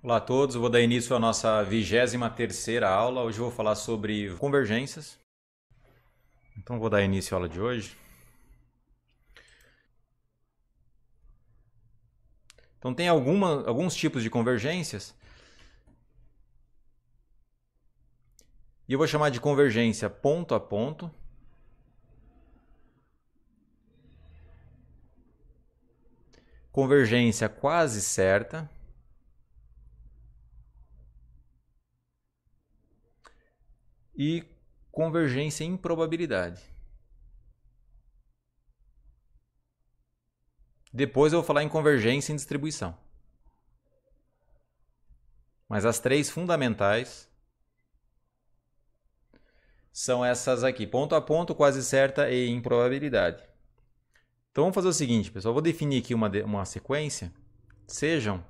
Olá a todos, vou dar início à nossa 23 aula. Hoje vou falar sobre convergências. Então vou dar início à aula de hoje. Então tem alguma, alguns tipos de convergências. E eu vou chamar de convergência ponto a ponto. Convergência quase certa. e convergência em probabilidade. Depois eu vou falar em convergência em distribuição. Mas as três fundamentais são essas aqui: ponto a ponto, quase certa e improbabilidade. Então vamos fazer o seguinte, pessoal. vou definir aqui uma, uma sequência. Sejam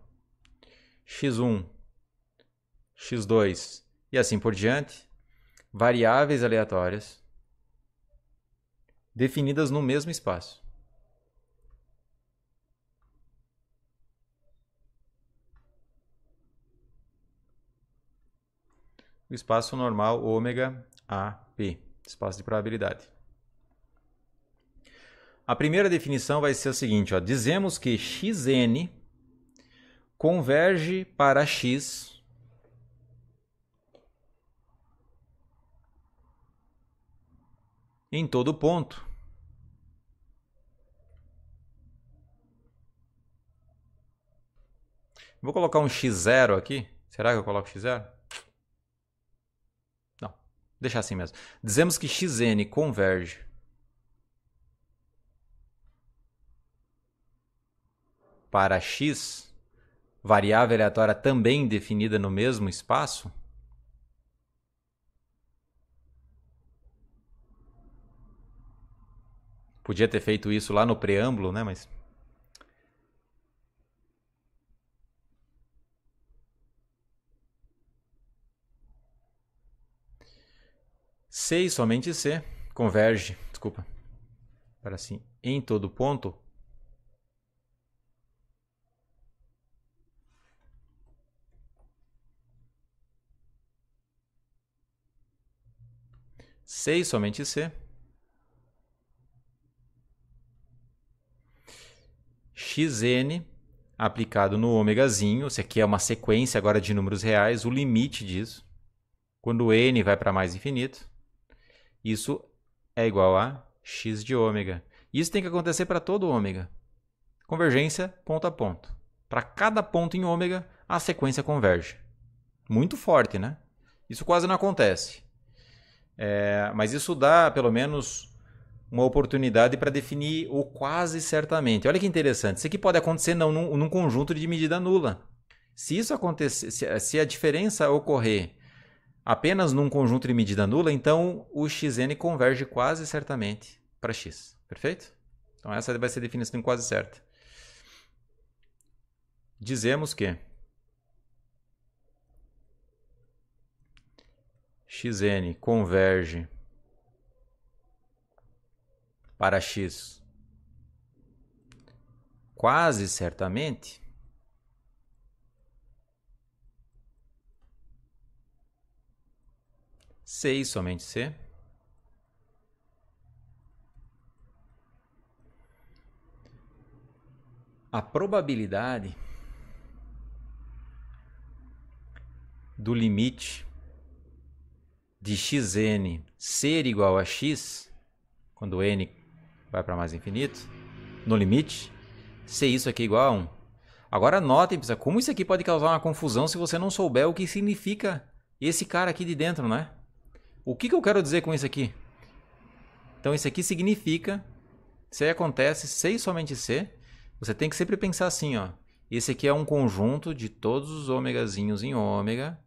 x1, x2 e assim por diante variáveis aleatórias definidas no mesmo espaço. O espaço normal ômega AP, espaço de probabilidade. A primeira definição vai ser a seguinte: ó, dizemos que xn converge para x em todo ponto. Vou colocar um x0 aqui. Será que eu coloco x0? Não, deixar assim mesmo. Dizemos que xn converge. Para x, variável aleatória também definida no mesmo espaço, Podia ter feito isso lá no preâmbulo, né? Mas. C e somente C converge, desculpa, para sim, em todo ponto C somente C xn aplicado no ômegazinho, isso aqui é uma sequência agora de números reais, o limite disso, quando n vai para mais infinito, isso é igual a x de ômega. Isso tem que acontecer para todo ômega. Convergência ponto a ponto. Para cada ponto em ômega, a sequência converge. Muito forte, né? Isso quase não acontece. É, mas isso dá pelo menos uma oportunidade para definir o quase certamente. Olha que interessante. Isso aqui pode acontecer não, num, num conjunto de medida nula. Se isso acontecer, se, se a diferença ocorrer apenas num conjunto de medida nula, então o xn converge quase certamente para x. Perfeito? Então essa vai ser a definição quase certa. Dizemos que xn converge para X? Quase certamente. Seis somente C. A probabilidade do limite de xn ser igual a x, quando n Vai para mais infinito. No limite. Se isso aqui é igual a 1. Agora notem, pessoal, como isso aqui pode causar uma confusão se você não souber o que significa esse cara aqui de dentro, né? O que, que eu quero dizer com isso aqui? Então isso aqui significa, se acontece, se e somente se, você tem que sempre pensar assim, ó. Esse aqui é um conjunto de todos os ômegazinhos em ômega,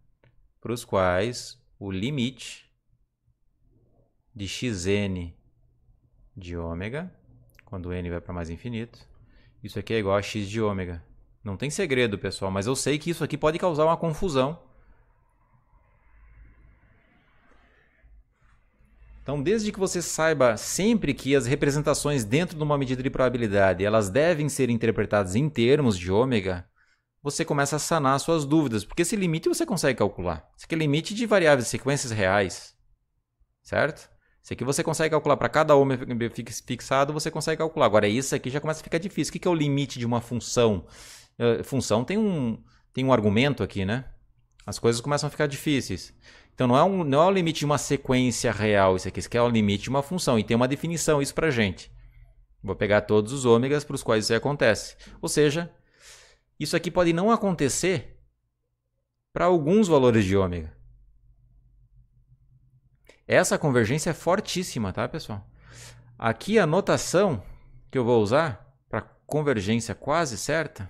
para os quais o limite de xn de ômega, quando n vai para mais infinito. Isso aqui é igual a x de ômega. Não tem segredo, pessoal, mas eu sei que isso aqui pode causar uma confusão. Então, desde que você saiba sempre que as representações dentro de uma medida de probabilidade, elas devem ser interpretadas em termos de ômega, você começa a sanar suas dúvidas, porque esse limite você consegue calcular. Esse aqui é limite de variáveis sequências reais, certo? Isso aqui você consegue calcular para cada ômega fixado, você consegue calcular. Agora, isso aqui já começa a ficar difícil. O que, é o limite de uma função? Eh, função tem um, tem um argumento aqui, né? As coisas começam a ficar difíceis. Então, não é, um, não é o limite de uma sequência real isso aqui. Isso aqui é o limite de uma função. E tem uma definição isso para gente. Vou pegar todos os ômegas para os quais isso acontece. Ou seja, isso aqui pode não acontecer para alguns valores de ômega. Essa convergência é fortíssima, tá, pessoal? Aqui a notação que eu vou usar para convergência quase certa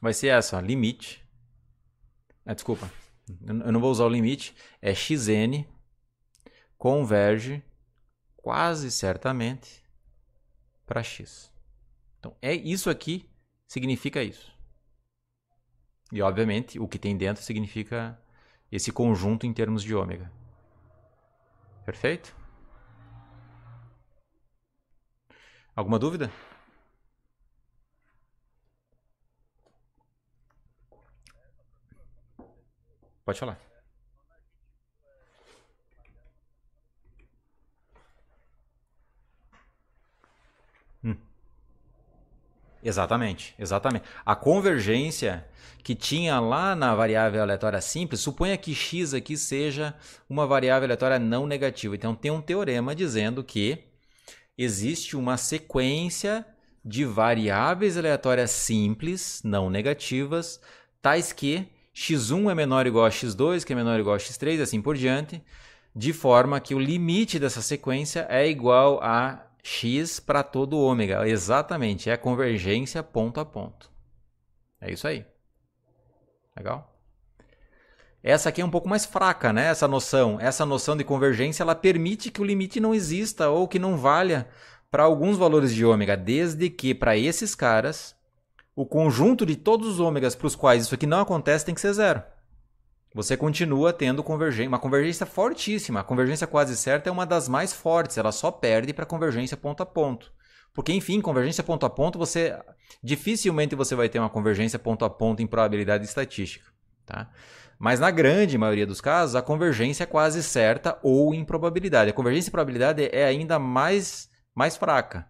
vai ser essa, ó, limite. Ah, desculpa, eu não vou usar o limite. É xn converge quase certamente para x. Então, é isso aqui significa isso. E, obviamente, o que tem dentro significa esse conjunto em termos de ômega. Perfeito? Alguma dúvida? Pode falar. Exatamente, exatamente. A convergência que tinha lá na variável aleatória simples, suponha que x aqui seja uma variável aleatória não negativa. Então tem um teorema dizendo que existe uma sequência de variáveis aleatórias simples, não negativas, tais que x1 é menor ou igual a x2, que é menor ou igual a x3, e assim por diante, de forma que o limite dessa sequência é igual a x para todo ômega. Exatamente, é a convergência ponto a ponto. É isso aí. Legal? Essa aqui é um pouco mais fraca, né? Essa noção, essa noção de convergência, ela permite que o limite não exista ou que não valha para alguns valores de ômega, desde que para esses caras o conjunto de todos os ômegas para os quais isso aqui não acontece tem que ser zero você continua tendo convergência, uma convergência fortíssima. A convergência quase certa é uma das mais fortes, ela só perde para convergência ponto a ponto. Porque, enfim, convergência ponto a ponto, você dificilmente você vai ter uma convergência ponto a ponto em probabilidade estatística. Tá? Mas na grande maioria dos casos, a convergência é quase certa ou em probabilidade. A convergência em probabilidade é ainda mais, mais fraca.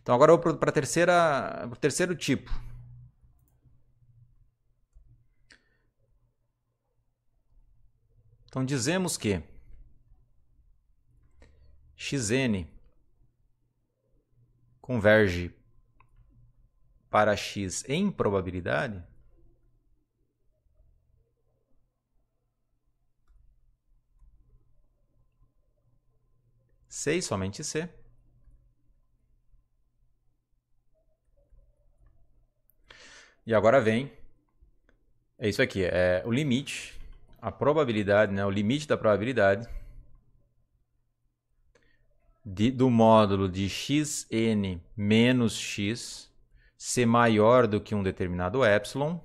Então agora eu para o terceiro tipo, Então dizemos que xn converge para x em probabilidade seis somente c E agora vem. É isso aqui, é o limite a probabilidade, né, o limite da probabilidade de, do módulo de xn menos x ser maior do que um determinado epsilon,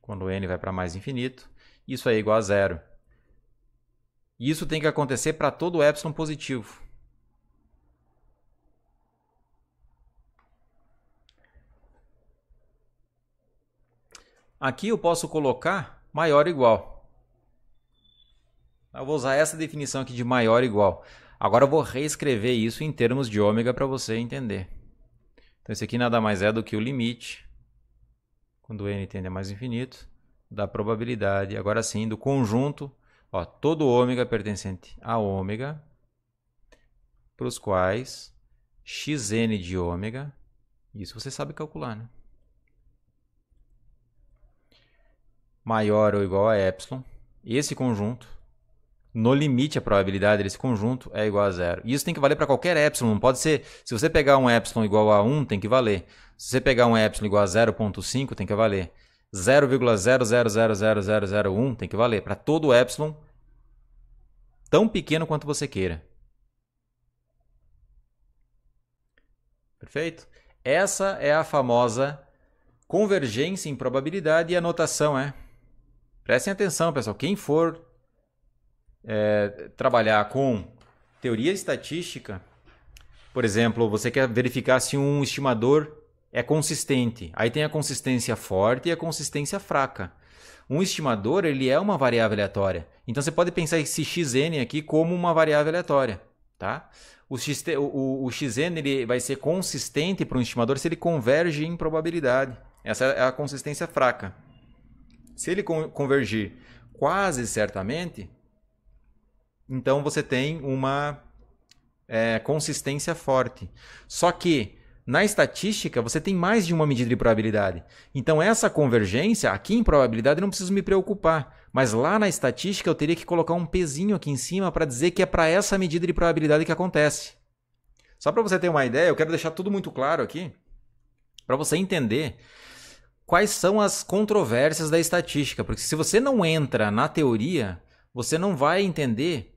quando n vai para mais infinito, isso é igual a zero. Isso tem que acontecer para todo epsilon positivo. Aqui eu posso colocar maior ou igual. Eu vou usar essa definição aqui de maior ou igual. Agora eu vou reescrever isso em termos de ômega para você entender. Então esse aqui nada mais é do que o limite, quando n tende a mais infinito, da probabilidade, agora sim, do conjunto, ó, todo ômega pertencente a ômega, para os quais xn de ômega, isso você sabe calcular, né? maior ou igual a epsilon, esse conjunto, no limite a probabilidade desse conjunto é igual a zero. E isso tem que valer para qualquer epsilon, não pode ser, se você pegar um epsilon igual a 1, tem que valer. Se você pegar um epsilon igual a 0.5, tem que valer. 0,000001 tem que valer para todo epsilon tão pequeno quanto você queira. Perfeito? Essa é a famosa convergência em probabilidade e a notação é Prestem atenção, pessoal. Quem for é, trabalhar com teoria estatística, por exemplo, você quer verificar se um estimador é consistente. Aí tem a consistência forte e a consistência fraca. Um estimador ele é uma variável aleatória. Então você pode pensar esse xn aqui como uma variável aleatória, tá? O, x, o, o xn ele vai ser consistente para um estimador se ele converge em probabilidade. Essa é a consistência fraca. Se ele convergir quase certamente, então você tem uma é, consistência forte. Só que na estatística você tem mais de uma medida de probabilidade. Então essa convergência, aqui em probabilidade, eu não preciso me preocupar. Mas lá na estatística eu teria que colocar um pezinho aqui em cima para dizer que é para essa medida de probabilidade que acontece. Só para você ter uma ideia, eu quero deixar tudo muito claro aqui, para você entender quais são as controvérsias da estatística, porque se você não entra na teoria, você não vai entender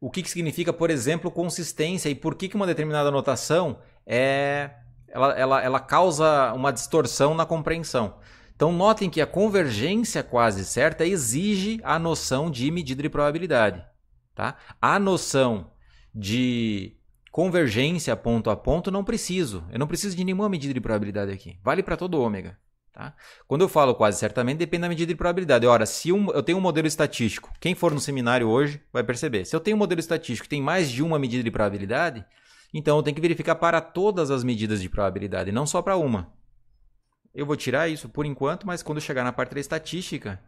o que, que significa, por exemplo, consistência e por que, que uma determinada notação é ela, ela, ela causa uma distorção na compreensão. Então notem que a convergência quase certa exige a noção de medida de probabilidade. Tá? A noção de convergência ponto a ponto não preciso. Eu não preciso de nenhuma medida de probabilidade aqui. Vale para todo ômega. Tá? Quando eu falo quase certamente, depende da medida de probabilidade. Ora, se um, eu tenho um modelo estatístico, quem for no seminário hoje vai perceber. Se eu tenho um modelo estatístico que tem mais de uma medida de probabilidade, então eu tenho que verificar para todas as medidas de probabilidade, não só para uma. Eu vou tirar isso por enquanto, mas quando chegar na parte da estatística,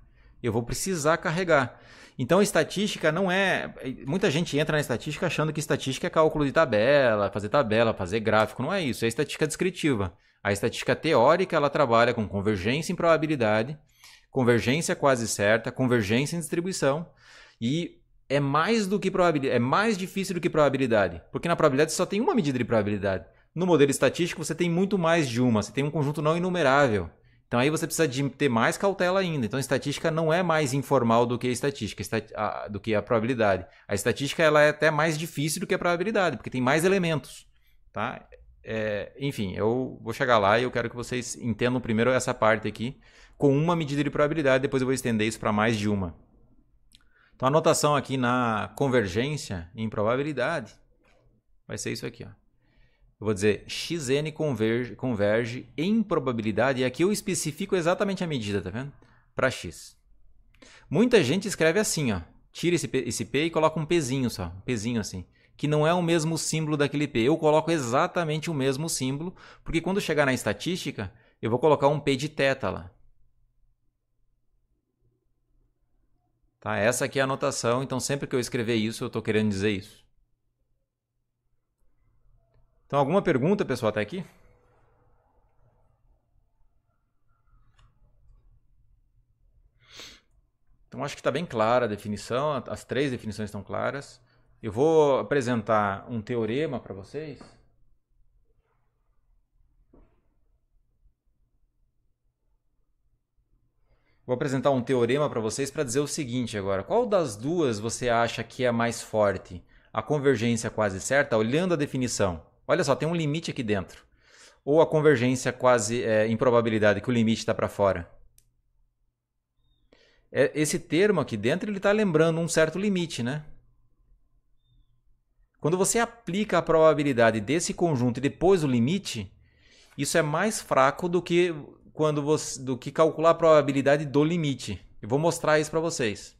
eu vou precisar carregar. Então, estatística não é. Muita gente entra na estatística achando que estatística é cálculo de tabela, fazer tabela, fazer gráfico. Não é isso, é estatística descritiva. A estatística teórica ela trabalha com convergência em probabilidade, convergência quase certa, convergência em distribuição e é mais do que probabilidade, é mais difícil do que probabilidade, porque na probabilidade só tem uma medida de probabilidade. No modelo estatístico você tem muito mais de uma, você tem um conjunto não enumerável, Então aí você precisa de ter mais cautela ainda. Então estatística não é mais informal do que a estatística, do que a probabilidade. A estatística ela é até mais difícil do que a probabilidade, porque tem mais elementos, tá? É, enfim, eu vou chegar lá e eu quero que vocês entendam primeiro essa parte aqui, com uma medida de probabilidade, depois eu vou estender isso para mais de uma. Então a notação aqui na convergência em probabilidade vai ser isso aqui. Ó. Eu vou dizer xn converge, converge em probabilidade, e aqui eu especifico exatamente a medida, tá vendo? Para x. Muita gente escreve assim, ó. Tira esse, esse P e coloca um pezinho só, um pezinho assim que não é o mesmo símbolo daquele P. Eu coloco exatamente o mesmo símbolo, porque quando chegar na estatística, eu vou colocar um P de teta lá. Tá? Essa aqui é a anotação, então sempre que eu escrever isso, eu estou querendo dizer isso. Então, alguma pergunta, pessoal, até aqui? Então, acho que está bem clara a definição, as três definições estão claras. Eu vou apresentar um teorema para vocês. Vou apresentar um teorema para vocês para dizer o seguinte agora. Qual das duas você acha que é mais forte? A convergência quase certa, olhando a definição. Olha só, tem um limite aqui dentro. Ou a convergência quase é, improbabilidade, que o limite está para fora. É, esse termo aqui dentro ele está lembrando um certo limite, né? Quando você aplica a probabilidade desse conjunto e depois o limite, isso é mais fraco do que quando você, do que calcular a probabilidade do limite. Eu vou mostrar isso para vocês.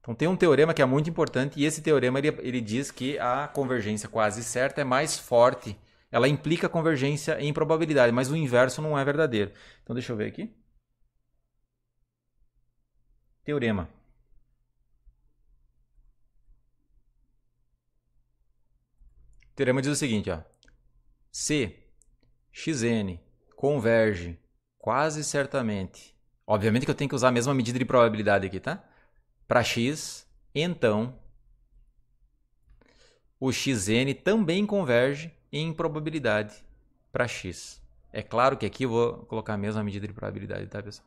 Então tem um teorema que é muito importante e esse teorema ele, ele diz que a convergência quase certa é mais forte. Ela implica convergência em probabilidade, mas o inverso não é verdadeiro. Então deixa eu ver aqui. Teorema. Teremos teorema diz o seguinte, ó. Se xn converge quase certamente. Obviamente que eu tenho que usar a mesma medida de probabilidade aqui, tá? Para x, então o xn também converge em probabilidade para x. É claro que aqui eu vou colocar a mesma medida de probabilidade, tá, pessoal?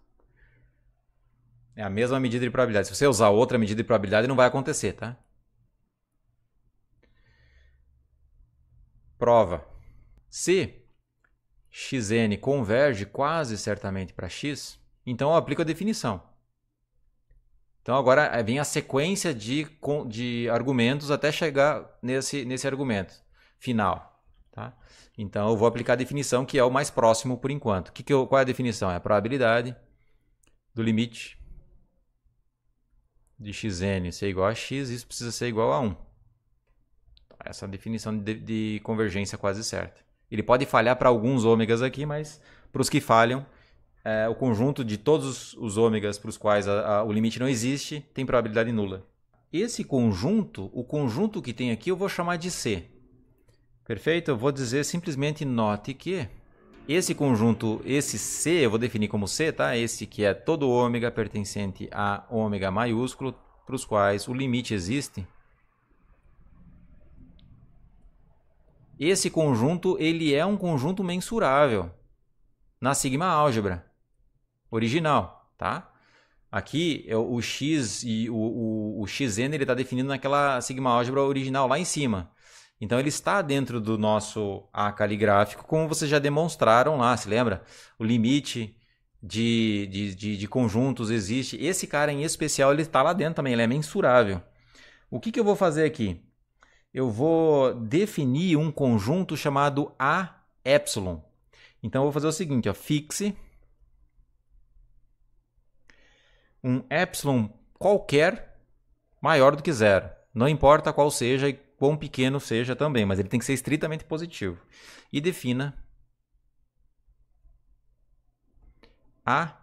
É a mesma medida de probabilidade. Se você usar outra medida de probabilidade, não vai acontecer, tá? Prova. Se xn converge quase certamente para x, então eu aplico a definição. Então agora eh, vem a sequência de, de argumentos até chegar nesse, nesse argumento final. Tá? Então eu vou aplicar a definição que é o mais próximo por enquanto. Que que eu, qual é a definição? É a probabilidade do limite de xn ser igual a x, isso precisa ser igual a 1 essa definição de, de convergência quase certa. Ele pode falhar para alguns ômegas aqui, mas para os que falham, é, o conjunto de todos os ômegas para os quais a, a, o limite não existe tem probabilidade nula. Esse conjunto, o conjunto que tem aqui, eu vou chamar de C. Perfeito? Eu vou dizer simplesmente note que esse conjunto, esse C, eu vou definir como C, tá? Esse que é todo ômega pertencente a ômega maiúsculo, para os quais o limite existe, Esse conjunto ele é um conjunto mensurável na sigma álgebra original, tá? Aqui é o x e o, o, o xn ele está definido naquela sigma álgebra original lá em cima. Então ele está dentro do nosso A caligráfico, como vocês já demonstraram lá, se lembra? O limite de, de, de, de conjuntos existe. Esse cara em especial ele está lá dentro também, ele é mensurável. O que, que eu vou fazer aqui? eu vou definir um conjunto chamado A epsilon. Então eu vou fazer o seguinte, ó, fixe um epsilon qualquer maior do que zero. Não importa qual seja e quão pequeno seja também, mas ele tem que ser estritamente positivo. E defina A,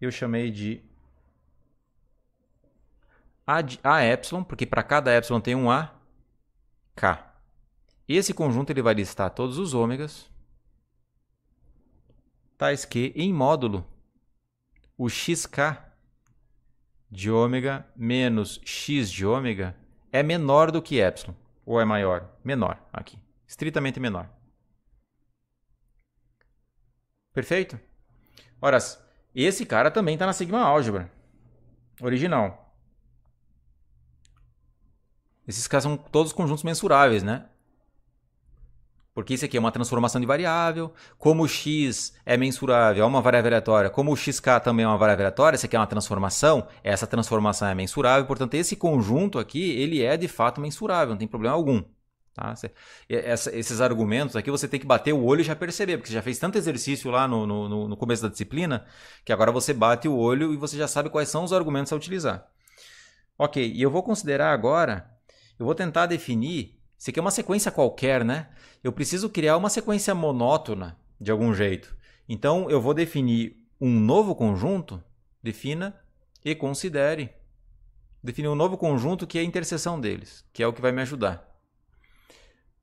eu chamei de A, de, a epsilon, porque para cada epsilon tem um A, K. Esse conjunto ele vai listar todos os ômegas, tais que, em módulo, o xk de ômega menos x de ômega é menor do que epsilon, ou é maior? Menor, aqui, estritamente menor. Perfeito? Ora, esse cara também está na sigma álgebra original. Esses caras são todos conjuntos mensuráveis, né? Porque isso aqui é uma transformação de variável. Como o x é mensurável é uma variável aleatória, como o xk também é uma variável aleatória, isso aqui é uma transformação, essa transformação é mensurável. Portanto, esse conjunto aqui, ele é de fato mensurável, não tem problema algum. Tá? essa, esses argumentos aqui você tem que bater o olho e já perceber, porque você já fez tanto exercício lá no, no, no começo da disciplina, que agora você bate o olho e você já sabe quais são os argumentos a utilizar. Ok, e eu vou considerar agora eu vou tentar definir. Isso aqui é uma sequência qualquer, né? Eu preciso criar uma sequência monótona de algum jeito. Então eu vou definir um novo conjunto, defina e considere. Definir um novo conjunto que é a interseção deles, que é o que vai me ajudar.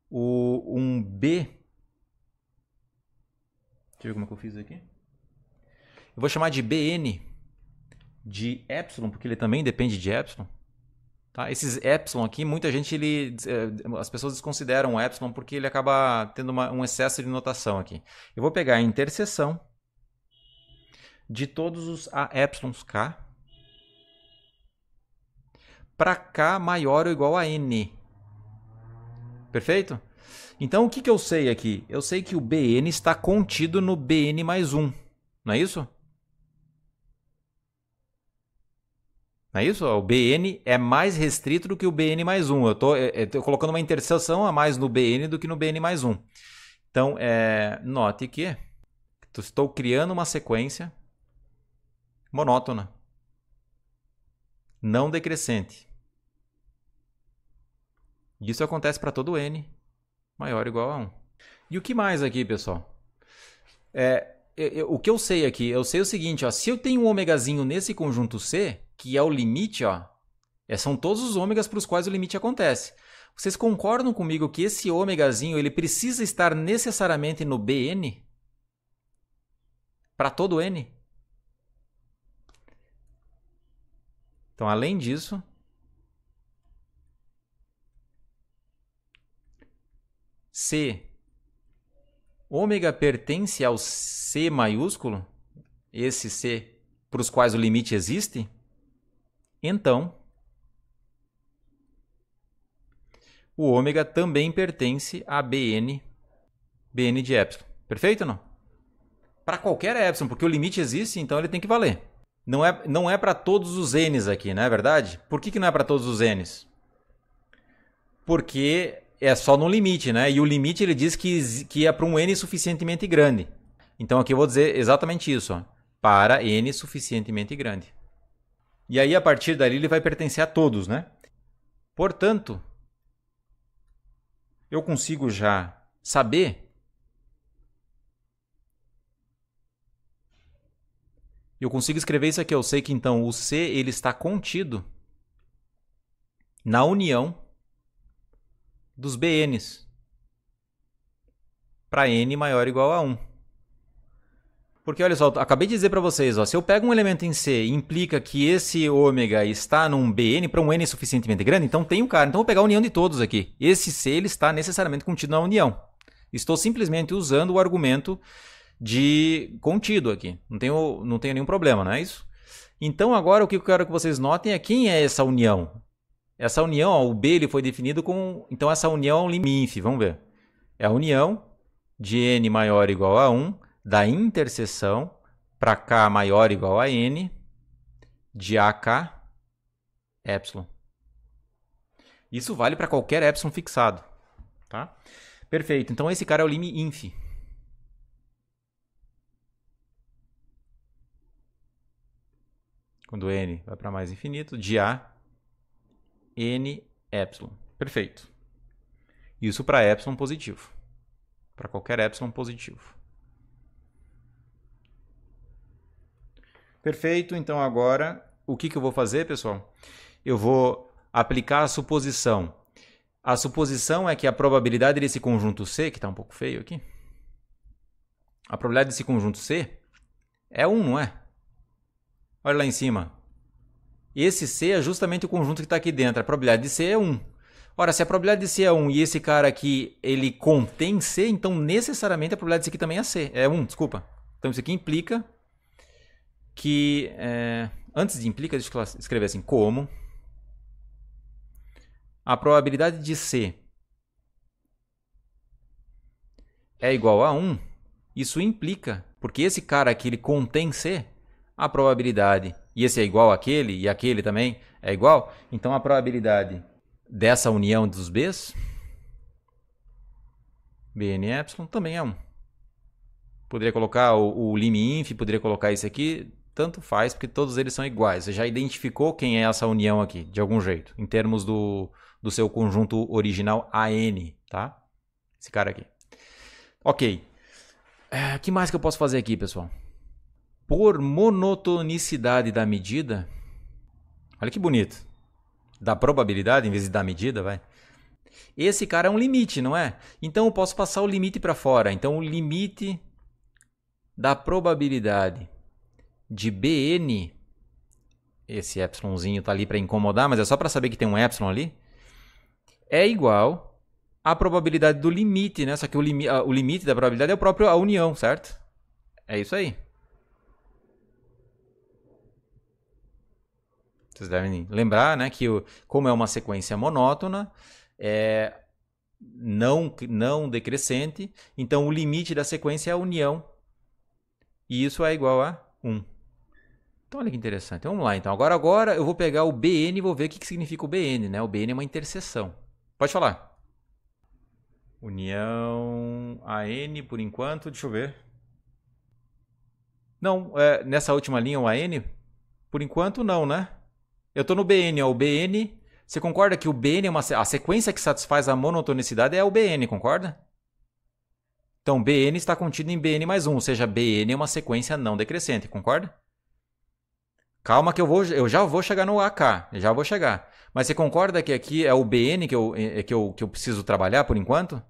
O, um B. Deixa eu ver como é que eu fiz aqui. Eu vou chamar de BN de epsilon, porque ele também depende de epsilon. Tá? Esses epsilon aqui, muita gente, ele, eh, as pessoas desconsideram o epsilon porque ele acaba tendo uma, um excesso de notação aqui. Eu vou pegar a interseção de todos os a epsilons k para k maior ou igual a n. Perfeito? Então, o que, que eu sei aqui? Eu sei que o bn está contido no bn mais 1, não é isso? Não é isso? O BN é mais restrito do que o BN mais 1. Eu estou é, é, colocando uma interseção a mais no BN do que no BN mais 1. Então, é, note que estou criando uma sequência monótona, não decrescente. Isso acontece para todo n maior ou igual a 1. E o que mais aqui, pessoal? É, eu, o que eu sei aqui, eu sei o seguinte, ó, se eu tenho um ômegazinho nesse conjunto C, que é o limite, ó, é, são todos os ômegas para os quais o limite acontece. Vocês concordam comigo que esse ômegazinho ele precisa estar necessariamente no Bn? Para todo n? Então, além disso, C ômega pertence ao C maiúsculo, esse C para os quais o limite existe, então o ômega também pertence a Bn, Bn de epsilon. Perfeito ou não? Para qualquer epsilon, porque o limite existe, então ele tem que valer. Não é, não é para todos os n's aqui, não é verdade? Por que, que não é para todos os n's? Porque é só no limite, né? E o limite ele diz que, que é para um n suficientemente grande. Então aqui eu vou dizer exatamente isso, para n suficientemente grande. E aí a partir dali ele vai pertencer a todos, né? Portanto, eu consigo já saber Eu consigo escrever isso aqui, eu sei que então o C ele está contido na união dos BNs para n maior ou igual a 1. Porque olha só, acabei de dizer para vocês, ó, se eu pego um elemento em C e implica que esse ômega está num BN para um N suficientemente grande, então tem um cara. Então vou pegar a união de todos aqui. Esse C ele está necessariamente contido na união. Estou simplesmente usando o argumento de contido aqui. Não tenho, não tenho nenhum problema, não é isso? Então agora o que eu quero que vocês notem é quem é essa união. Essa união, ó, o B ele foi definido com. Então, essa união é um limite. Vamos ver. É a união de n maior ou igual a 1 da interseção para k maior ou igual a n de AK epsilon. Isso vale para qualquer epsilon fixado, tá? Perfeito. Então esse cara é o lime inf. Quando n vai para mais infinito, de A n epsilon. Perfeito. Isso para epsilon positivo. Para qualquer epsilon positivo. Perfeito. Então agora, o que, que eu vou fazer, pessoal? Eu vou aplicar a suposição. A suposição é que a probabilidade desse conjunto C, que está um pouco feio aqui, a probabilidade desse conjunto C é 1, não é? Olha lá em cima. Esse C é justamente o conjunto que está aqui dentro. A probabilidade de C é 1. Ora, se a probabilidade de C é 1 e esse cara aqui ele contém C, então necessariamente a probabilidade de C aqui também é C. É 1, desculpa. Então isso aqui implica que... É... Antes de implica, deixa eu escrever assim. Como a probabilidade de C é igual a 1, isso implica, porque esse cara aqui ele contém C, a probabilidade e esse é igual àquele, e aquele também é igual, então a probabilidade dessa união dos Bs, BNY, também é 1. Poderia colocar o, o LimInf, poderia colocar esse aqui, tanto faz, porque todos eles são iguais. Você já identificou quem é essa união aqui, de algum jeito, em termos do, do seu conjunto original AN, tá? Esse cara aqui. Ok. O é, que mais que eu posso fazer aqui, pessoal? por monotonicidade da medida. Olha que bonito. Da probabilidade em vez de da medida, vai. Esse cara é um limite, não é? Então eu posso passar o limite para fora. Então o limite da probabilidade de Bn esse epsilonzinho tá ali para incomodar, mas é só para saber que tem um epsilon ali, é igual à probabilidade do limite, né? Só que o, limi o limite da probabilidade é o próprio a união, certo? É isso aí. Vocês devem lembrar, né, que o, como é uma sequência monótona, é não não decrescente, então o limite da sequência é a união. E isso é igual a 1. Então olha que interessante. Vamos lá então. Agora agora eu vou pegar o BN e vou ver o que, que significa o BN, né? O BN é uma interseção. Pode falar. União AN por enquanto, deixa eu ver. Não, é, nessa última linha o AN, por enquanto não, né? Eu tô no BN, ó. É o BN. Você concorda que o BN é uma. A sequência que satisfaz a monotonicidade é o BN, concorda? Então, BN está contido em BN mais 1, ou seja, BN é uma sequência não decrescente, concorda? Calma que eu, vou, eu já vou chegar no AK, já vou chegar. Mas você concorda que aqui é o BN que eu, é, é que eu, que eu preciso trabalhar por enquanto?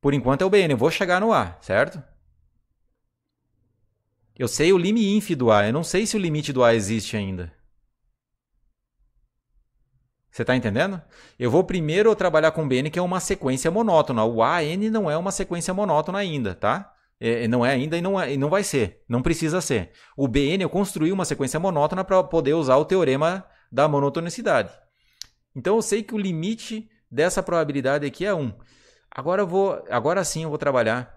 Por enquanto é o BN, eu vou chegar no A, certo? Eu sei o limite do A, eu não sei se o limite do A existe ainda. Você está entendendo? Eu vou primeiro trabalhar com BN, que é uma sequência monótona. O AN não é uma sequência monótona ainda, tá? É, é, não é ainda e não, é, e não vai ser. Não precisa ser. O BN eu construí uma sequência monótona para poder usar o teorema da monotonicidade. Então eu sei que o limite dessa probabilidade aqui é 1. Agora, eu vou, agora sim eu vou trabalhar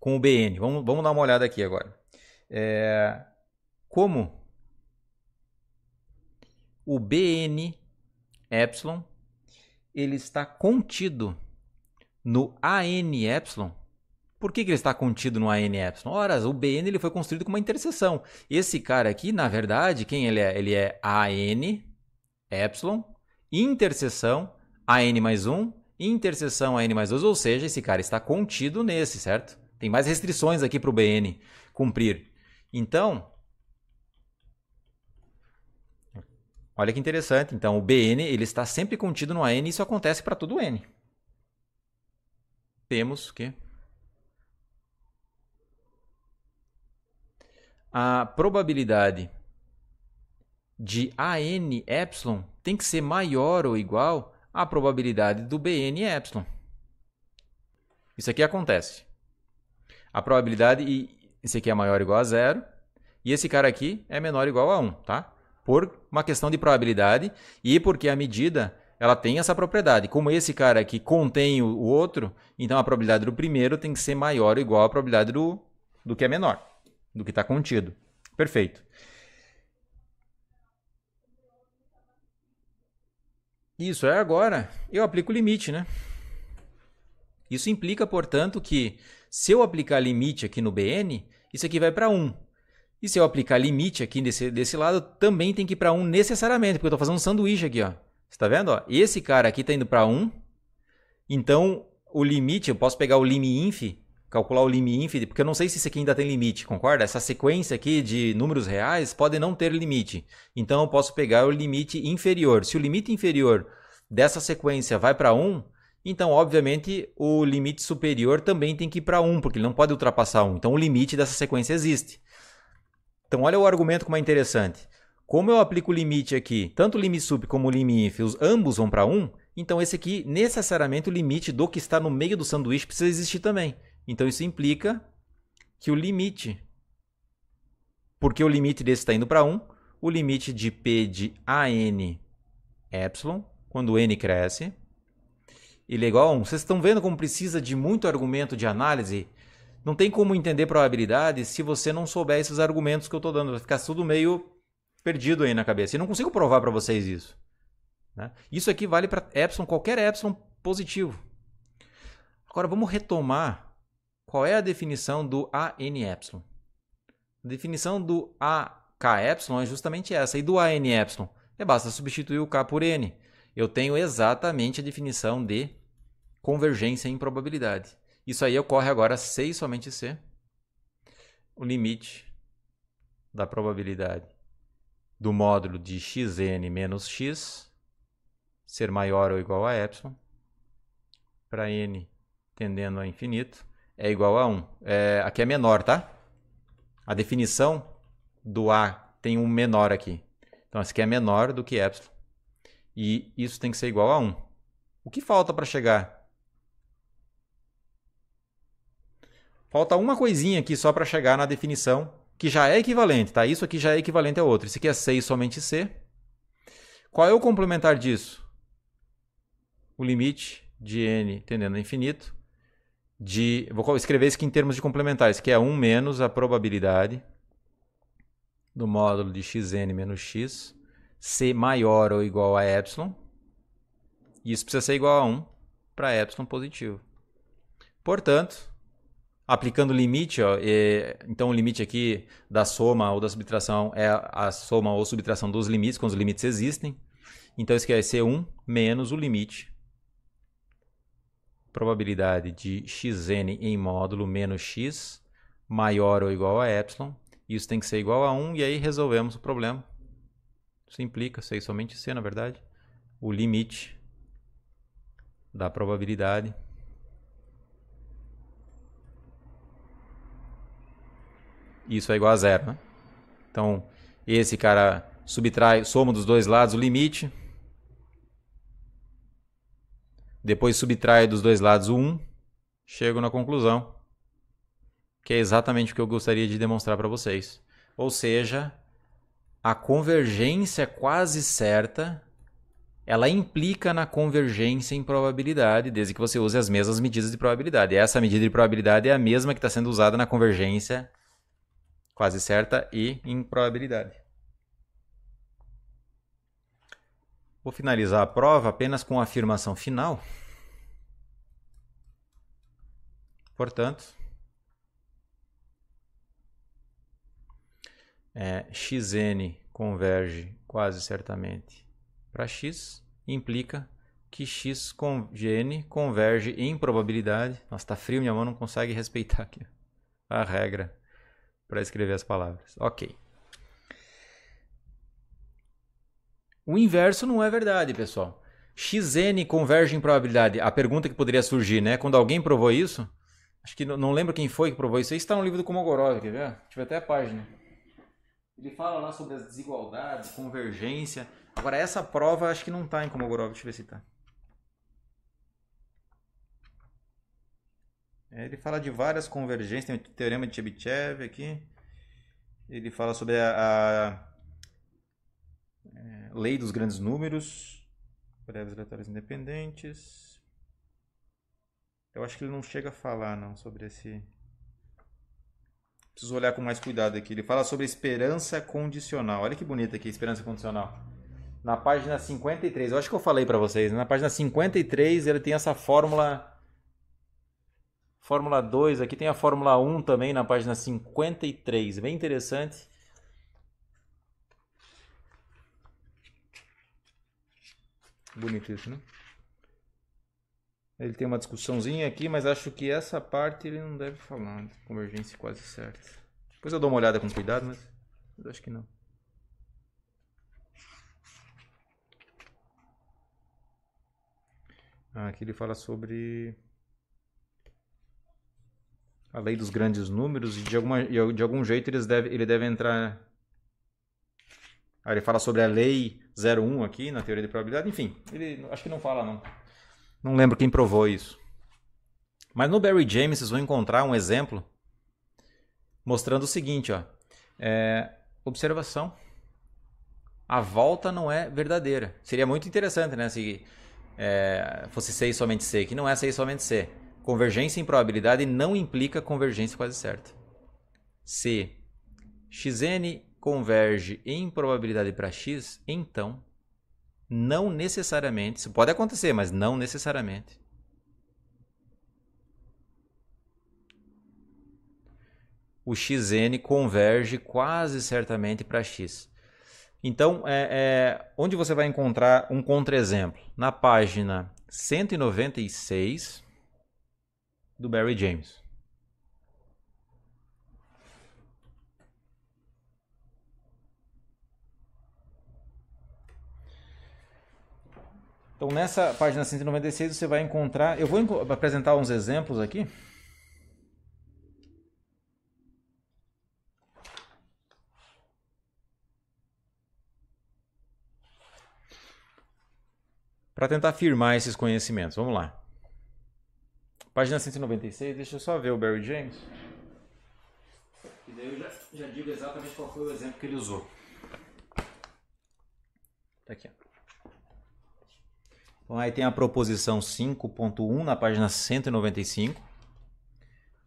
com o BN. Vamos, vamos dar uma olhada aqui agora. É, como o BN epsilon, ele está contido no AN Por que, que ele está contido no AN epsilon? Ora, o BN ele foi construído com uma interseção. Esse cara aqui, na verdade, quem ele é? Ele é AN epsilon, interseção AN mais 1, interseção AN mais 2, ou seja, esse cara está contido nesse, certo? Tem mais restrições aqui para o BN cumprir. Então, Olha que interessante. Então, o BN ele está sempre contido no AN e isso acontece para todo N. Temos que a probabilidade de AN epsilon tem que ser maior ou igual à probabilidade do BN epsilon. Isso aqui acontece. A probabilidade, e esse aqui é maior ou igual a zero, e esse cara aqui é menor ou igual a 1, tá? por uma questão de probabilidade e porque a medida ela tem essa propriedade. Como esse cara aqui contém o outro, então a probabilidade do primeiro tem que ser maior ou igual à probabilidade do, do que é menor, do que está contido. Perfeito. Isso é agora. Eu aplico o limite, né? Isso implica, portanto, que se eu aplicar limite aqui no BN, isso aqui vai para 1. E se eu aplicar limite aqui desse, desse lado, também tem que ir para 1 necessariamente, porque eu estou fazendo um sanduíche aqui. Ó. Você está vendo? Ó? Esse cara aqui está indo para 1. Então, o limite, eu posso pegar o inf, calcular o inf porque eu não sei se isso aqui ainda tem limite, concorda? Essa sequência aqui de números reais pode não ter limite. Então, eu posso pegar o limite inferior. Se o limite inferior dessa sequência vai para 1, então, obviamente, o limite superior também tem que ir para 1, porque ele não pode ultrapassar 1. Então, o limite dessa sequência existe. Então olha o argumento como é interessante. Como eu aplico o limite aqui, tanto o limite sub como o limite inf, ambos vão para 1, então esse aqui, necessariamente, o limite do que está no meio do sanduíche precisa existir também. Então isso implica que o limite, porque o limite desse está indo para 1, o limite de P de AN epsilon, quando N cresce, ele é igual a 1. Vocês estão vendo como precisa de muito argumento de análise não tem como entender probabilidade se você não souber esses argumentos que eu estou dando. Vai ficar tudo meio perdido aí na cabeça. E não consigo provar para vocês isso. Né? Isso aqui vale para epsilon, qualquer epsilon positivo. Agora vamos retomar qual é a definição do AN epsilon. A definição do AK epsilon é justamente essa. E do AN epsilon? É basta substituir o K por N. Eu tenho exatamente a definição de convergência em probabilidade. Isso aí ocorre agora sem somente ser o limite da probabilidade do módulo de xn menos x ser maior ou igual a y para n tendendo a infinito é igual a 1. É, aqui é menor, tá? A definição do a tem um menor aqui. Então, esse aqui é menor do que ε. E isso tem que ser igual a 1. O que falta para chegar Falta uma coisinha aqui só para chegar na definição, que já é equivalente, tá? Isso aqui já é equivalente a outro. Isso aqui é C e somente C. Qual é o complementar disso? O limite de n tendendo a infinito de... Vou escrever isso aqui em termos de complementares, que é 1 menos a probabilidade do módulo de xn menos x ser maior ou igual a epsilon. E isso precisa ser igual a 1 para epsilon positivo. Portanto, aplicando limite, ó, e, então o limite aqui da soma ou da subtração é a soma ou subtração dos limites, quando os limites existem. Então isso aqui vai ser 1 menos o limite, probabilidade de xn em módulo menos x maior ou igual a epsilon. Isso tem que ser igual a 1 e aí resolvemos o problema. Isso implica, sei somente c na verdade, o limite da probabilidade isso é igual a zero. Né? Então, esse cara subtrai, soma dos dois lados o limite. Depois subtrai dos dois lados o 1. Chego na conclusão, que é exatamente o que eu gostaria de demonstrar para vocês. Ou seja, a convergência quase certa ela implica na convergência em probabilidade, desde que você use as mesmas medidas de probabilidade. E essa medida de probabilidade é a mesma que está sendo usada na convergência quase certa e improbabilidade. Vou finalizar a prova apenas com a afirmação final. Portanto, é, xn converge quase certamente para x, implica que x com gn converge em probabilidade. Nossa, está frio, minha mão não consegue respeitar aqui a regra para escrever as palavras. Ok. O inverso não é verdade, pessoal. XN converge em probabilidade. A pergunta que poderia surgir, né? Quando alguém provou isso, acho que não, não lembro quem foi que provou isso. Isso está no livro do Komogorov, quer ver? Tive até a página. Ele fala lá sobre as desigualdades, convergência. Agora, essa prova acho que não está em Komogorov, deixa eu ver se está. É, ele fala de várias convergências, tem o teorema de Chebyshev aqui. Ele fala sobre a, a, a é, lei dos grandes números, breves aleatórias independentes. Eu acho que ele não chega a falar não sobre esse. Preciso olhar com mais cuidado aqui. Ele fala sobre esperança condicional. Olha que bonita aqui, esperança condicional. Na página 53, eu acho que eu falei para vocês, né? na página 53 ele tem essa fórmula Fórmula 2, aqui tem a Fórmula 1 também na página 53, bem interessante. Bonito isso, né? Ele tem uma discussãozinha aqui, mas acho que essa parte ele não deve falar. Né? Convergência quase certa. Depois eu dou uma olhada com cuidado, mas, acho que não. Ah, aqui ele fala sobre a lei dos grandes números e de, alguma, de algum jeito eles deve, ele deve entrar. Aí ah, ele fala sobre a lei 01 aqui na teoria de probabilidade, enfim, ele acho que não fala não. Não lembro quem provou isso. Mas no Barry James vocês vão encontrar um exemplo mostrando o seguinte, ó. É, observação. A volta não é verdadeira. Seria muito interessante, né? Se é, fosse 6 somente C, que não é 6 somente C. Convergência em probabilidade não implica convergência quase certa. Se xn converge em probabilidade para x, então não necessariamente, isso pode acontecer, mas não necessariamente. O xn converge quase certamente para x. Então, é, é, onde você vai encontrar um contra-exemplo? Na página 196 do Barry James. Então, nessa página 196, você vai encontrar. Eu vou apresentar uns exemplos aqui. Para tentar firmar esses conhecimentos. Vamos lá. Página 196, deixa eu só ver o Barry James. E daí eu já, já digo exatamente qual foi o exemplo que ele usou. Tá aqui, Então aí tem a proposição 5.1 na página 195.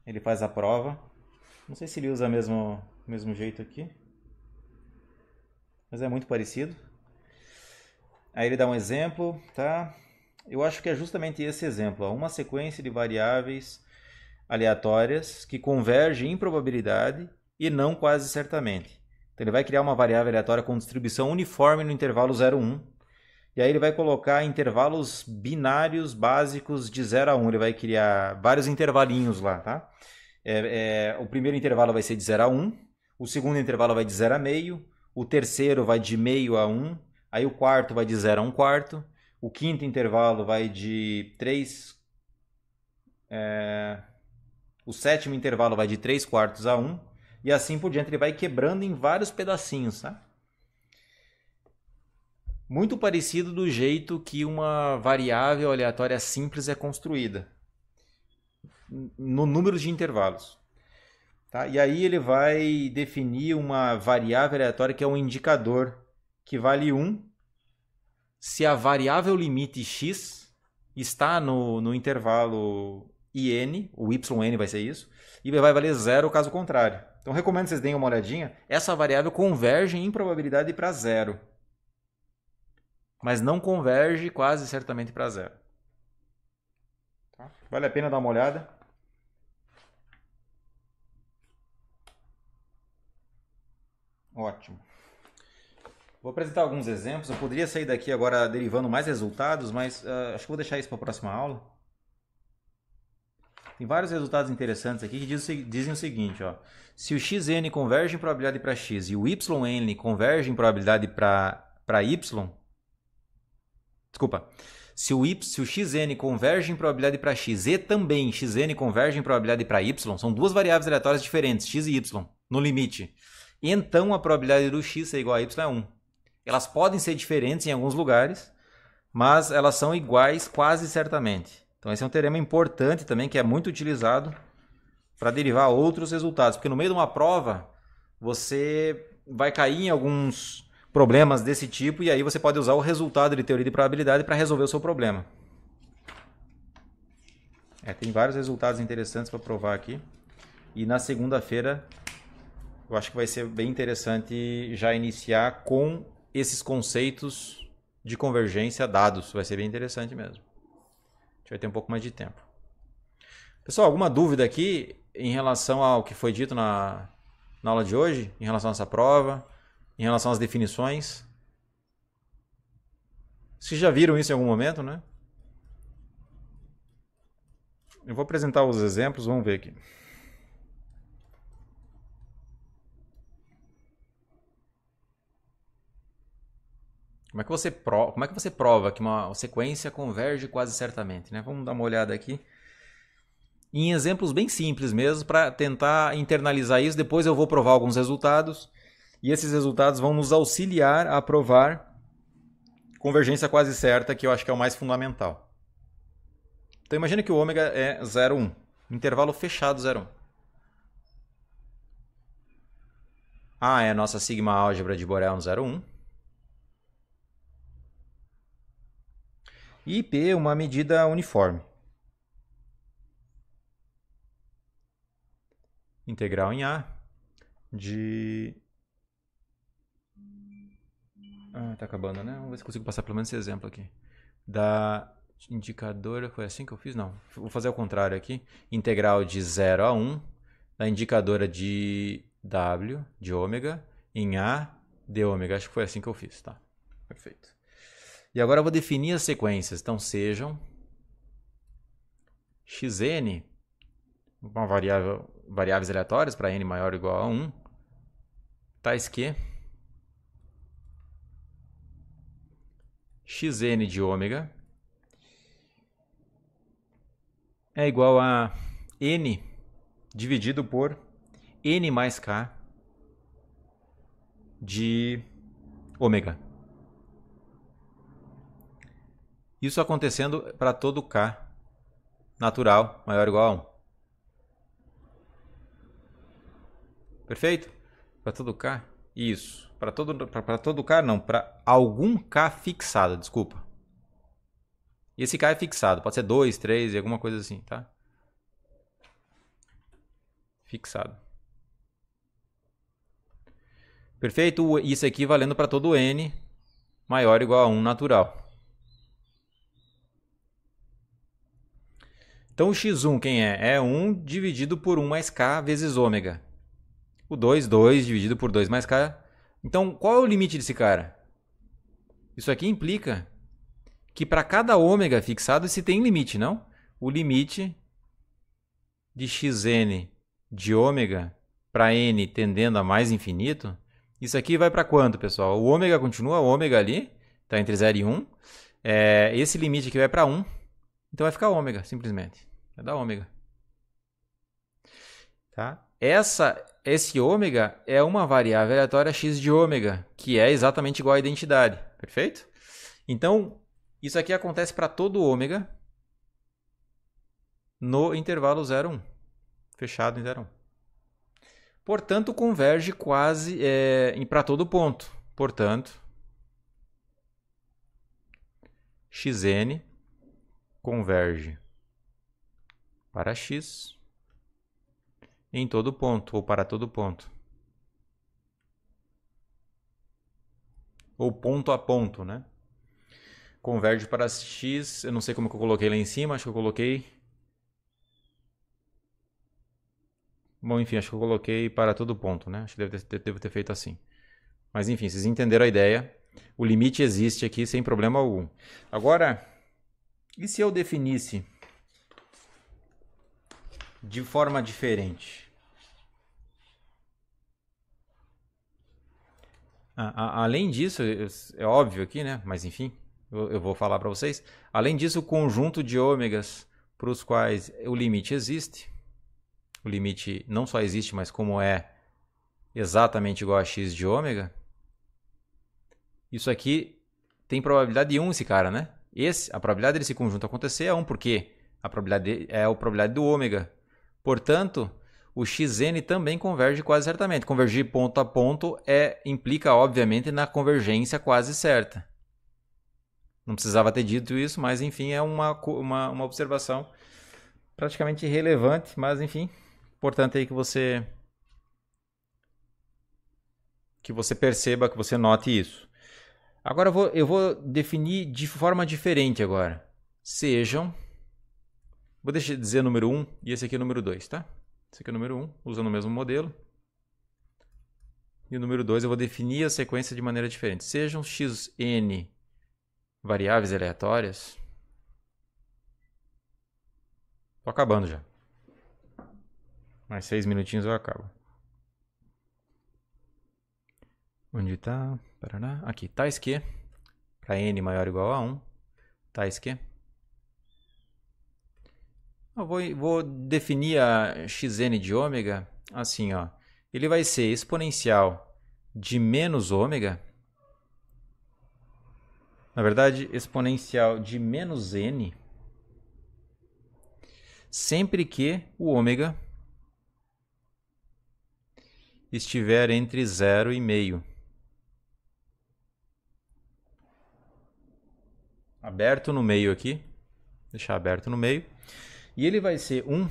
Ele faz a prova. Não sei se ele usa o mesmo, mesmo jeito aqui. Mas é muito parecido. Aí ele dá um exemplo, tá? eu acho que é justamente esse exemplo. Ó, uma sequência de variáveis aleatórias que converge em probabilidade e não quase certamente. Então ele vai criar uma variável aleatória com distribuição uniforme no intervalo 0, 1. E aí ele vai colocar intervalos binários básicos de 0 a 1. Ele vai criar vários intervalinhos lá, tá? É, é, o primeiro intervalo vai ser de 0 a 1. O segundo intervalo vai de 0 a meio. O terceiro vai de meio a 1. Aí o quarto vai de 0 a 1 quarto. O quinto intervalo vai de 3. É, o sétimo intervalo vai de 3 quartos a 1. E assim por diante, ele vai quebrando em vários pedacinhos, tá? Muito parecido do jeito que uma variável aleatória simples é construída no número de intervalos. Tá? E aí ele vai definir uma variável aleatória que é um indicador que vale 1 se a variável limite x está no, no intervalo IN, o YN vai ser isso, e vai valer zero caso contrário. Então recomendo que vocês deem uma olhadinha. Essa variável converge em probabilidade para zero. Mas não converge quase certamente para zero. Tá? Vale a pena dar uma olhada. Ótimo. Vou apresentar alguns exemplos. Eu poderia sair daqui agora derivando mais resultados, mas uh, acho que vou deixar isso para a próxima aula. Tem vários resultados interessantes aqui que diz, dizem o seguinte: ó. se o xn converge em probabilidade para x e o yn converge em probabilidade para y. Desculpa. Se o, y, se o xn converge em probabilidade para x e também xn converge em probabilidade para y, são duas variáveis aleatórias diferentes, x e y, no limite. Então a probabilidade do x ser igual a y é 1. Elas podem ser diferentes em alguns lugares, mas elas são iguais quase certamente. Então esse é um teorema importante também que é muito utilizado para derivar outros resultados, porque no meio de uma prova você vai cair em alguns problemas desse tipo e aí você pode usar o resultado de teoria de probabilidade para resolver o seu problema. É, tem vários resultados interessantes para provar aqui. E na segunda-feira eu acho que vai ser bem interessante já iniciar com esses conceitos de convergência dados. Vai ser bem interessante mesmo. A gente vai ter um pouco mais de tempo. Pessoal, alguma dúvida aqui em relação ao que foi dito na, na aula de hoje? Em relação a essa prova? Em relação às definições? Vocês já viram isso em algum momento, né? Eu vou apresentar os exemplos, vamos ver aqui. Como é que você, pro... Como é que você prova que uma sequência converge quase certamente? Né? Vamos dar uma olhada aqui em exemplos bem simples mesmo para tentar internalizar isso. Depois eu vou provar alguns resultados e esses resultados vão nos auxiliar a provar convergência quase certa, que eu acho que é o mais fundamental. Então imagine que o ômega é 0,1, intervalo fechado 0,1. A ah, é a nossa sigma álgebra de Borel no 0,1. e P, uma medida uniforme. Integral em A de... Ah, tá acabando, né? Vamos ver se consigo passar pelo menos esse exemplo aqui. Da indicadora, foi assim que eu fiz? Não, vou fazer ao contrário aqui. Integral de 0 a 1 da indicadora de W, de ômega, em A de ômega. Acho que foi assim que eu fiz, tá? Perfeito. E agora eu vou definir as sequências. Então sejam xn, uma variável, variáveis aleatórias para n maior ou igual a 1, tais que xn de ômega é igual a n dividido por n mais k de ômega. Isso acontecendo para todo K natural maior ou igual a 1. Perfeito? Para todo K? Isso. Para todo, para todo K, não. Para algum K fixado, desculpa. E esse K é fixado. Pode ser 2, 3, alguma coisa assim, tá? Fixado. Perfeito? Isso aqui valendo para todo N maior ou igual a 1 natural. Então o x1 quem é? É 1 dividido por 1 mais k vezes ômega. O 2, 2 dividido por 2 mais k. Então qual é o limite desse cara? Isso aqui implica que para cada ômega fixado se tem limite, não? O limite de xn de ômega para n tendendo a mais infinito, isso aqui vai para quanto, pessoal? O ômega continua ômega ali, está entre 0 e 1. É, esse limite aqui vai para 1, então vai ficar ômega, simplesmente. É da ômega. Tá? Essa, esse ômega é uma variável aleatória x de ômega, que é exatamente igual à identidade, perfeito? Então, isso aqui acontece para todo ômega no intervalo 0, 1. Fechado em 0, 1. Portanto, converge quase é, para todo ponto. Portanto, xn converge para x em todo ponto ou para todo ponto. Ou ponto a ponto, né? Converge para x, eu não sei como que eu coloquei lá em cima, acho que eu coloquei... Bom, enfim, acho que eu coloquei para todo ponto, né? Acho que deve ter, devo ter feito assim. Mas enfim, vocês entenderam a ideia. O limite existe aqui sem problema algum. Agora, e se eu definisse de forma diferente. além disso, é óbvio aqui, né? Mas enfim, eu, vou falar para vocês. Além disso, o conjunto de ômegas para os quais o limite existe, o limite não só existe, mas como é exatamente igual a x de ômega, isso aqui tem probabilidade de 1 esse cara, né? Esse, a probabilidade desse conjunto acontecer é 1, porque a probabilidade é a probabilidade do ômega Portanto, o xn também converge quase certamente. Convergir ponto a ponto é implica, obviamente, na convergência quase certa. Não precisava ter dito isso, mas enfim, é uma, uma, uma observação praticamente irrelevante, mas enfim, importante aí que você que você perceba, que você note isso. Agora eu vou, eu vou definir de forma diferente agora. Sejam Vou deixar de dizer número 1 e esse aqui é o número 2, tá? Esse aqui é o número 1, usando o mesmo modelo. E o número 2 eu vou definir a sequência de maneira diferente. Sejam x, n variáveis aleatórias. Tô acabando já. Mais seis minutinhos eu acabo. Onde tá? Aqui, tais que, para n maior ou igual a 1, tais que eu vou, vou definir a xn de ômega assim, ó. Ele vai ser exponencial de menos ômega. Na verdade, exponencial de menos n sempre que o ômega estiver entre zero e meio. Aberto no meio aqui. Deixar aberto no meio. E ele vai ser 1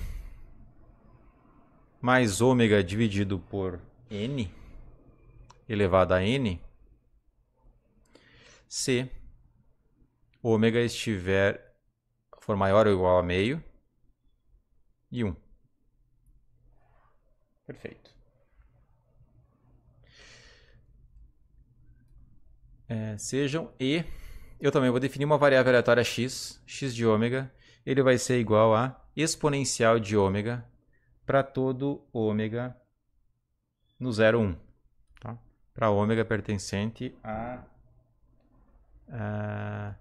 mais ômega dividido por n elevado a n se ômega estiver for maior ou igual a meio e 1. Perfeito. É, sejam e eu também vou definir uma variável aleatória x, x de ômega, ele vai ser igual a exponencial de ômega para todo ômega no 0,1. Um, tá? Para ômega pertencente a, a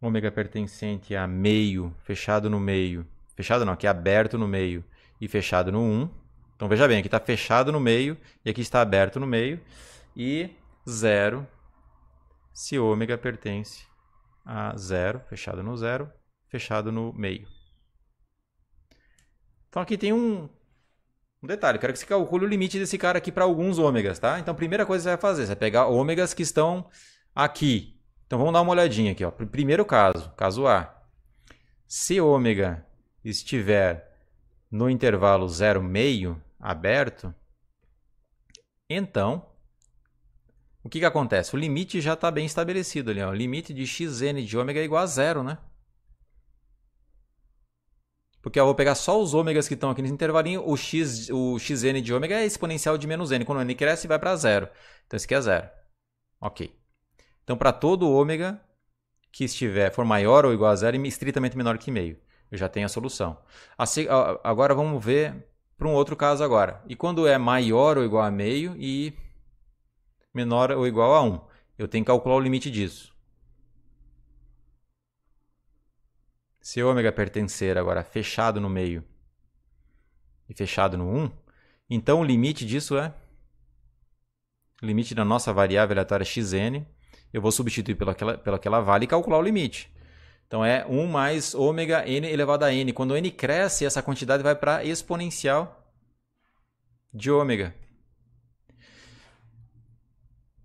ômega pertencente a meio, fechado no meio, fechado não, aqui é aberto no meio e fechado no 1. Um. Então veja bem, aqui está fechado no meio e aqui está aberto no meio. E zero se ômega pertence a zero, fechado no zero, fechado no meio. Então aqui tem um, um detalhe, quero que você calcule o limite desse cara aqui para alguns ômegas, tá? Então a primeira coisa que você vai fazer, você vai pegar ômegas que estão aqui. Então vamos dar uma olhadinha aqui, ó. Primeiro caso, caso A. Se ômega estiver no intervalo 0,5 aberto, então o que, que acontece? O limite já está bem estabelecido ali. Ó. O limite de xn de ômega é igual a zero, né? Porque eu vou pegar só os ômegas que estão aqui nesse intervalinho, o, x, o xn de ômega é exponencial de menos n. Quando n cresce, vai para zero. Então, isso aqui é zero. Ok. Então, para todo ômega que estiver for maior ou igual a zero e estritamente menor que meio, eu já tenho a solução. Assim, agora, vamos ver para um outro caso agora. E quando é maior ou igual a meio e menor ou igual a 1. Eu tenho que calcular o limite disso. Se ômega pertencer agora fechado no meio e fechado no 1, então o limite disso é o limite da nossa variável aleatória xn, eu vou substituir pelaquela, aquela vale e calcular o limite. Então é 1 mais ômega n elevado a n. Quando n cresce, essa quantidade vai para exponencial de ômega.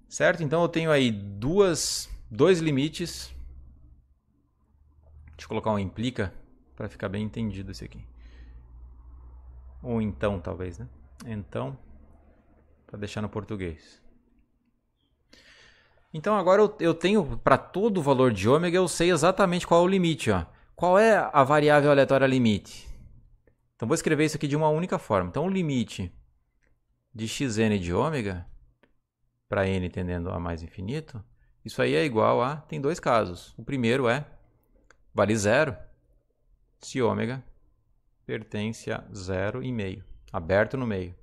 Certo? Então eu tenho aí duas, dois limites. Deixa eu colocar um implica para ficar bem entendido esse aqui. Ou então, talvez, né? Então, para deixar no português. Então agora eu, eu tenho para todo o valor de ômega, eu sei exatamente qual é o limite. Ó. Qual é a variável aleatória limite? Então vou escrever isso aqui de uma única forma. Então o limite de xn de ômega para n tendendo a mais infinito, isso aí é igual a. Tem dois casos. O primeiro é vale zero se ômega pertence a zero e meio, aberto no meio.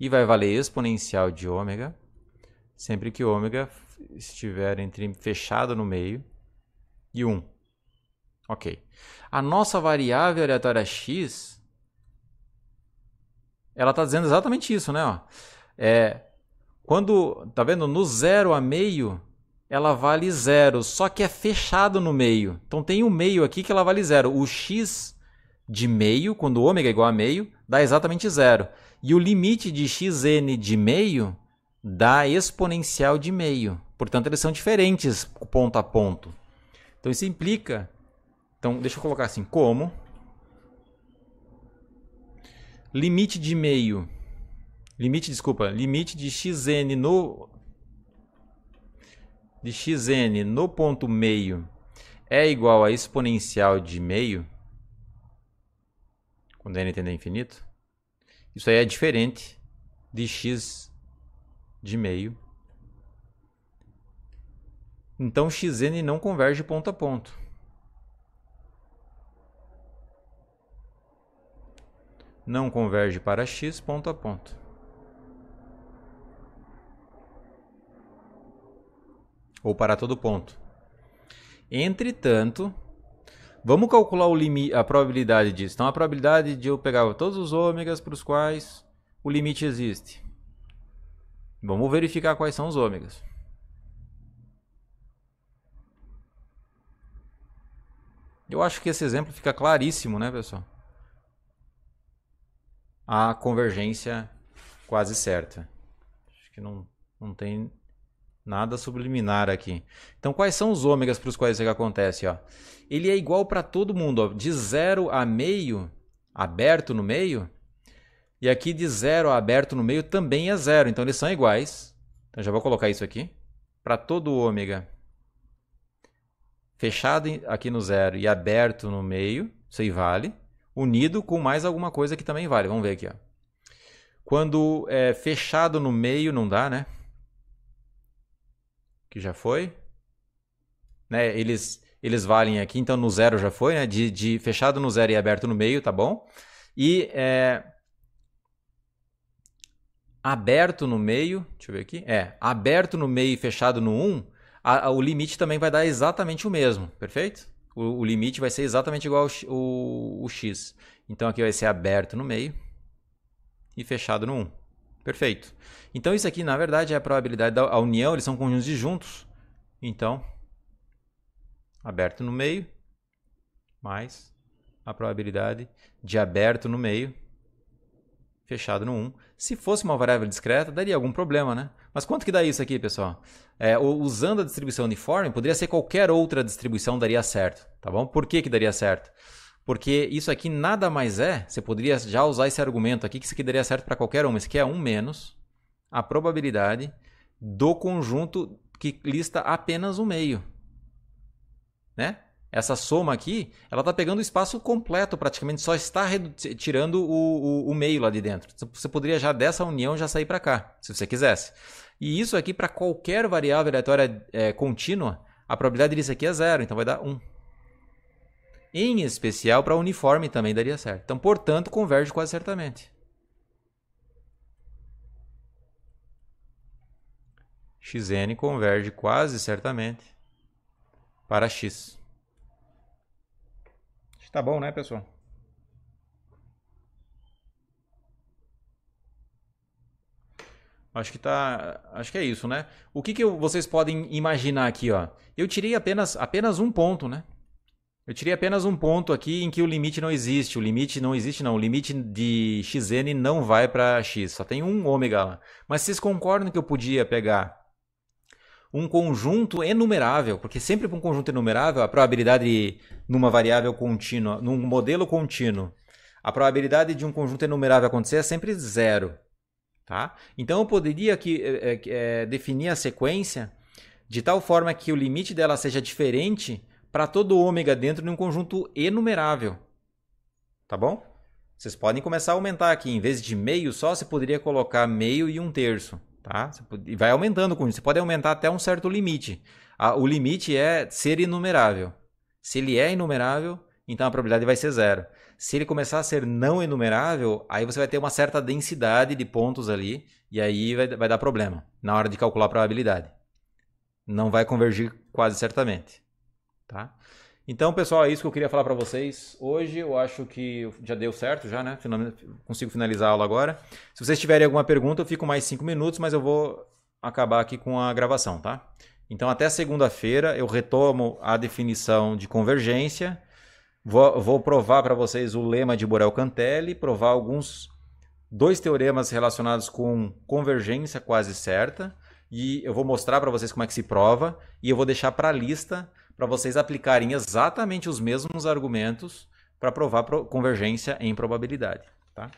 E vai valer exponencial de ômega sempre que ômega estiver entre fechado no meio e 1. Ok. A nossa variável aleatória x, ela está dizendo exatamente isso, né? Ó. É, quando, tá vendo? No zero a meio, ela vale zero, só que é fechado no meio. Então tem um meio aqui que ela vale zero. O x de meio, quando ômega é igual a meio, dá exatamente zero. E o limite de xn de meio dá exponencial de meio. Portanto, eles são diferentes ponto a ponto. Então isso implica. Então, deixa eu colocar assim: como limite de meio Limite, desculpa, limite de xn no de xn no ponto meio é igual a exponencial de meio, quando n tende a infinito, isso aí é diferente de x de meio. Então xn não converge ponto a ponto. Não converge para x ponto a ponto. ou para todo ponto. Entretanto, vamos calcular limite, a probabilidade disso. Então, a probabilidade de eu pegar todos os ômegas para os quais o limite existe. Vamos verificar quais são os ômegas. Eu acho que esse exemplo fica claríssimo, né, pessoal? A convergência quase certa. Acho que não, não tem Nada subliminar aqui. Então, quais são os ômegas para os quais isso acontece? Ó? Ele é igual para todo mundo, ó. de zero a meio, aberto no meio. E aqui de zero a aberto no meio também é zero. Então, eles são iguais. Então, já vou colocar isso aqui. Para todo ômega fechado aqui no zero e aberto no meio, isso aí vale. Unido com mais alguma coisa que também vale. Vamos ver aqui. Ó. Quando é fechado no meio, não dá, né? que já foi. Né? Eles, eles valem aqui, então no zero já foi, né? De, de fechado no zero e aberto no meio, tá bom? E é, aberto no meio, deixa eu ver aqui, é, aberto no meio e fechado no 1, a, o limite também vai dar exatamente o mesmo, perfeito? O, o limite vai ser exatamente igual ao o, o x. Então aqui vai ser aberto no meio e fechado no 1. Perfeito. Então isso aqui, na verdade, é a probabilidade da união, eles são conjuntos disjuntos. Então, aberto no meio, mais a probabilidade de aberto no meio, fechado no 1. Se fosse uma variável discreta, daria algum problema, né? Mas quanto que dá isso aqui, pessoal? É, usando a distribuição uniforme, poderia ser qualquer outra distribuição daria certo, tá bom? Por que, que daria certo? Porque isso aqui nada mais é, você poderia já usar esse argumento aqui, que isso aqui daria certo para qualquer um, isso aqui é 1 um menos a probabilidade do conjunto que lista apenas um meio. Né? Essa soma aqui, ela está pegando o espaço completo praticamente, só está tirando o, o, o, meio lá de dentro. Você poderia já dessa união já sair para cá, se você quisesse. E isso aqui para qualquer variável aleatória é, contínua, a probabilidade disso aqui é zero, então vai dar 1. Um. Em especial para uniforme também daria certo. Então, portanto, converge quase certamente. xn converge quase certamente para x. Tá bom, né, pessoal? Acho que tá, acho que é isso, né? O que, que vocês podem imaginar aqui, ó? Eu tirei apenas apenas um ponto, né? Eu tirei apenas um ponto aqui em que o limite não existe. O limite não existe, não. O limite de xn não vai para x. Só tem um ômega lá. Mas vocês concordam que eu podia pegar um conjunto enumerável, porque sempre para um conjunto enumerável, a probabilidade numa variável contínua, num modelo contínuo, a probabilidade de um conjunto enumerável acontecer é sempre zero. Tá? Então eu poderia aqui, é, é, é definir a sequência de tal forma que o limite dela seja diferente para todo ômega dentro de um conjunto enumerável. Tá bom? Vocês podem começar a aumentar aqui. Em vez de meio só, você poderia colocar meio e um terço. Tá? E vai aumentando com isso. Você pode aumentar até um certo limite. Ah, o limite é ser inumerável. Se ele é inumerável, então a probabilidade vai ser zero. Se ele começar a ser não enumerável, aí você vai ter uma certa densidade de pontos ali, e aí vai, vai dar problema na hora de calcular a probabilidade. Não vai convergir quase certamente tá? Então, pessoal, é isso que eu queria falar para vocês hoje. Eu acho que já deu certo, já, né? Consigo finalizar a aula agora. Se vocês tiverem alguma pergunta, eu fico mais cinco minutos, mas eu vou acabar aqui com a gravação, tá? Então, até segunda-feira eu retomo a definição de convergência. Vou, vou provar para vocês o lema de Borel-Cantelli, provar alguns dois teoremas relacionados com convergência quase certa e eu vou mostrar para vocês como é que se prova e eu vou deixar para a lista para vocês aplicarem exatamente os mesmos argumentos para provar convergência em probabilidade. Tá?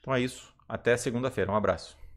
Então é isso. Até segunda-feira. Um abraço.